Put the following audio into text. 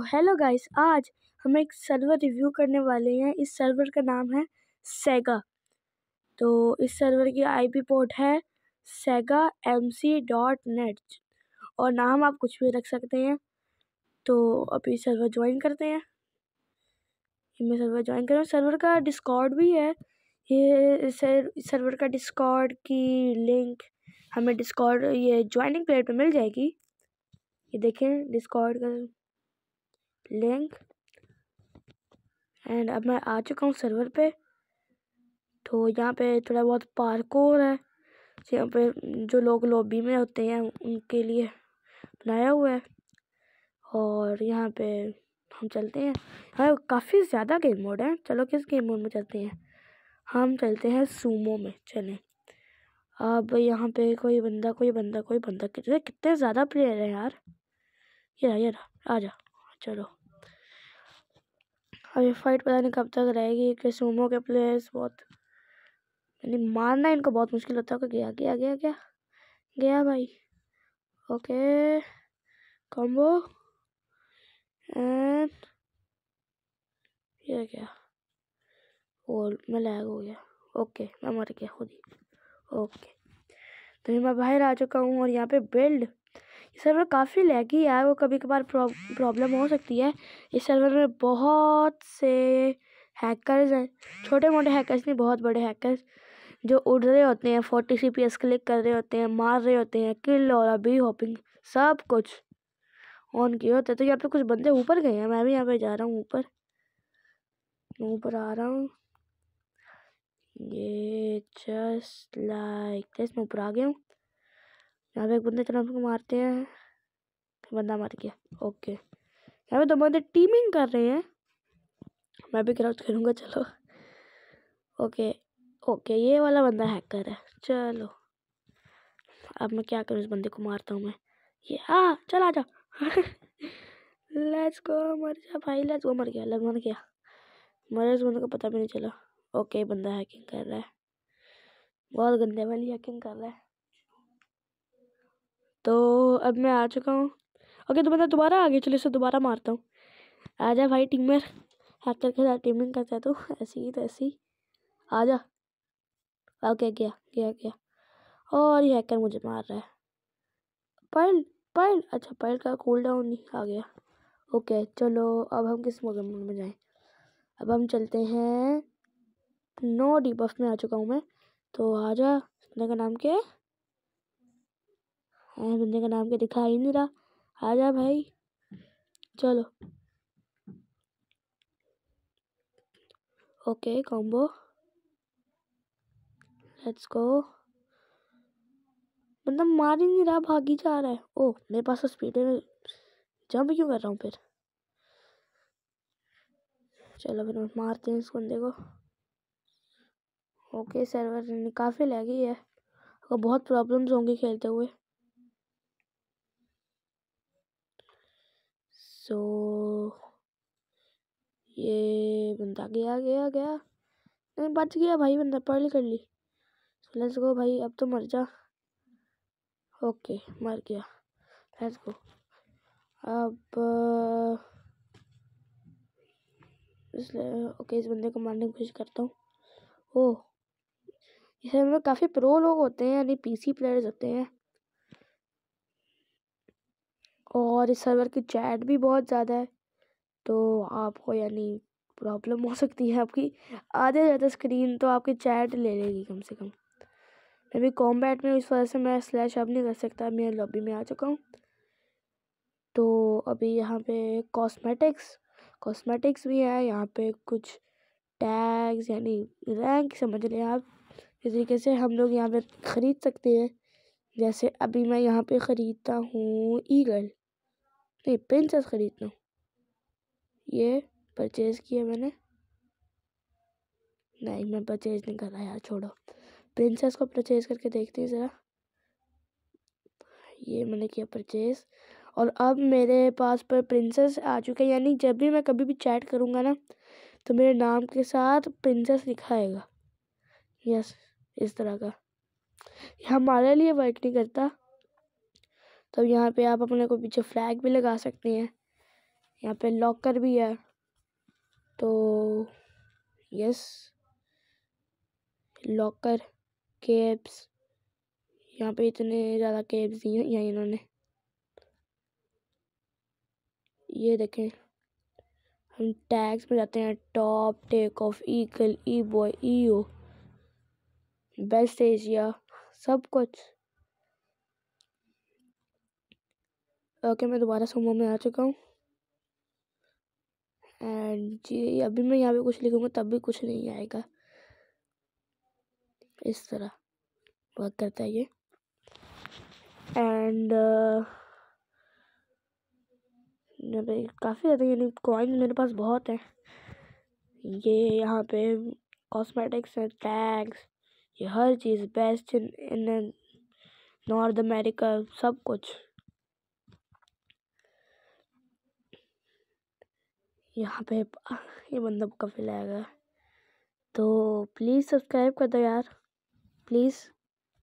hello तो guys आज हम एक सर्वर रिव्यू करने वाले हैं इस सर्वर का नाम है सेगा तो इस सर्वर की आईपी पोर्ट है Sega M C dot net और नाम आप कुछ भी रख सकते हैं तो अभी सर्वर ज्वाइन करते हैं मैं सर्वर ज्वाइन कर रहा हूँ सर्वर का डिस्कॉर्ड भी है ये सर्वर का डिस्कॉर्ड की लिंक हमें डिस्कॉर्ड ये ज्वाइनिंग प्लेट पर मिल जाएगी ये देखें डिस्कॉर्ड का लिंक एंड अब मैं आ चुका हूँ सर्वर पे तो यहाँ पे थोड़ा बहुत पार्कोर है तो यहाँ पे जो लोग लॉबी में होते हैं उनके लिए बनाया हुआ है और यहाँ पे हम चलते हैं हाँ काफ़ी ज़्यादा गेम मोड है चलो किस गेम मोड में चलते हैं हम चलते हैं सूमो में चलें अब यहाँ पे कोई बंदा कोई बंदा कोई बंदा कितने कितने ज़्यादा प्लेयर है यार ये रहा ये रहा आ जा चलो और ये फाइट पता नहीं कब तक रहेगी क्योंकि सुमो के प्लेयर्स बहुत यानी मारना इनको बहुत मुश्किल होता है गया गया गया गया गया भाई ओके कॉम्बो एंड ये गया और मैं लैग हो गया ओके मैं मर गया खुद ही ओके तो मैं बाहर आ चुका हूँ और यहाँ पे बिल्ड ये सर्वर काफ़ी लैगी है वो कभी कभार प्रॉब्लम हो सकती है इस सर्वर में बहुत से हैकर्स हैं छोटे मोटे हैकर्स नहीं बहुत बड़े हैकर्स जो उड़ रहे होते हैं forty C P S click कर रहे होते हैं मार रहे होते हैं किल और अभी होपिंग सब कुछ ऑन किए होते हैं तो यहाँ पे कुछ बंदे ऊपर गए हैं मैं भी यहाँ पे जा रहा हूँ ऊपर ऊपर आ रहा हूँ ये जस्ट लाइक दिस मैं ऊपर आ गया हूँ यहाँ पे एक बंदे चलो हमको मारते हैं बंदा मार गया ओके यहाँ पे दो बंदे टीमिंग कर रहे हैं मैं भी क्राउच करूँगा चलो ओके ओके ये वाला बंदा हैकर है चलो अब मैं क्या करूँ इस बंदे को मारता हूँ मैं ये हाँ चल आ जा लेट्स गो मर जा भाई लेट्स गो मर गया लग मर गया मरे इस बंदे को पता भी नहीं चला ओके बंदा हैकिंग कर रहा है बहुत गंदे वाली हैकिंग कर रहा है तो अब मैं आ चुका हूँ ओके तो मैं दोबारा आगे चले से दोबारा मारता हूँ आ जा भाई में हैकर के साथ टीमिंग करता है तो ऐसी ही तैसी आ जा ओके गया गया गया और ये हैकर मुझे मार रहा है पायल पायल अच्छा पायल का कूल डाउन नहीं आ गया ओके चलो अब हम किस मोड में जाएं अब हम चलते हैं नो डी में आ चुका हूँ मैं तो आ जा का नाम क्या है हाँ बंदे का नाम क्या दिखाई नहीं रहा आ जा भाई चलो ओके कॉम्बो लेट्स गो मतलब मार ही नहीं रहा भागी जा रहा है ओ मेरे पास तो स्पीड है जंप क्यों कर रहा हूँ फिर चलो फिर मारते हैं इस बंदे को ओके सर्वर काफ़ी लगी है और बहुत प्रॉब्लम्स होंगी खेलते हुए सो ये बंदा गया गया गया नहीं बच गया भाई बंदा पढ़ ली कर ली सो लेट्स गो भाई अब तो मर जा ओके मर गया लेट्स गो अब इसलिए ओके इस बंदे को मारने की कोशिश करता हूँ ओह इसमें मतलब काफ़ी प्रो लोग होते हैं यानी पीसी प्लेयर्स होते हैं और इस सर्वर की चैट भी बहुत ज़्यादा है तो आपको यानी प्रॉब्लम हो सकती है आपकी आधे ज़्यादा स्क्रीन तो आपकी चैट ले लेगी कम से कम मैं भी कॉम्बैट में इस वजह से मैं स्लैश अब नहीं कर सकता मैं लॉबी में आ चुका हूँ तो अभी यहाँ पे कॉस्मेटिक्स कॉस्मेटिक्स भी है यहाँ पे कुछ टैग्स यानी रैंक समझ लें आप इस तरीके से हम लोग यहाँ पे ख़रीद सकते हैं जैसे अभी मैं यहाँ पे ख़रीदता हूँ ईगल नहीं पिंचस ख़रीदना ये परचेज़ किया मैंने नहीं मैं परचेज़ नहीं कर रहा यार छोड़ो प्रिंसेस को परचेज़ करके देखते हैं ज़रा ये मैंने किया परचेज़ और अब मेरे पास पर प्रिंसेस आ चुके हैं यानी जब भी मैं कभी भी चैट करूँगा ना तो मेरे नाम के साथ प्रिंसेस लिखा आएगा यस इस तरह का हमारे लिए वर्क नहीं करता तो यहाँ पे आप अपने को पीछे फ्लैग भी लगा सकते हैं यहाँ पे लॉकर भी है तो यस लॉकर केब्स यहाँ पे इतने ज़्यादा केब्स दिए हैं इन्होंने ये देखें हम टैग्स में जाते हैं top take off eagle E boy E O best Asia सब कुछ ओके मैं दोबारा सुमो में आ चुका हूँ एंड जी अभी मैं यहाँ पे कुछ लिखूँगा तब भी कुछ नहीं आएगा इस तरह वर्क करता है ये एंड काफ़ी ज़्यादा यानी कॉइन मेरे पास बहुत हैं ये यहाँ पे कॉस्मेटिक्स हैं टैग्स ये हर चीज़ best in in North America सब कुछ यहाँ पे ये बंदा बुक्का लाएगा तो प्लीज़ सब्सक्राइब कर दो यार प्लीज़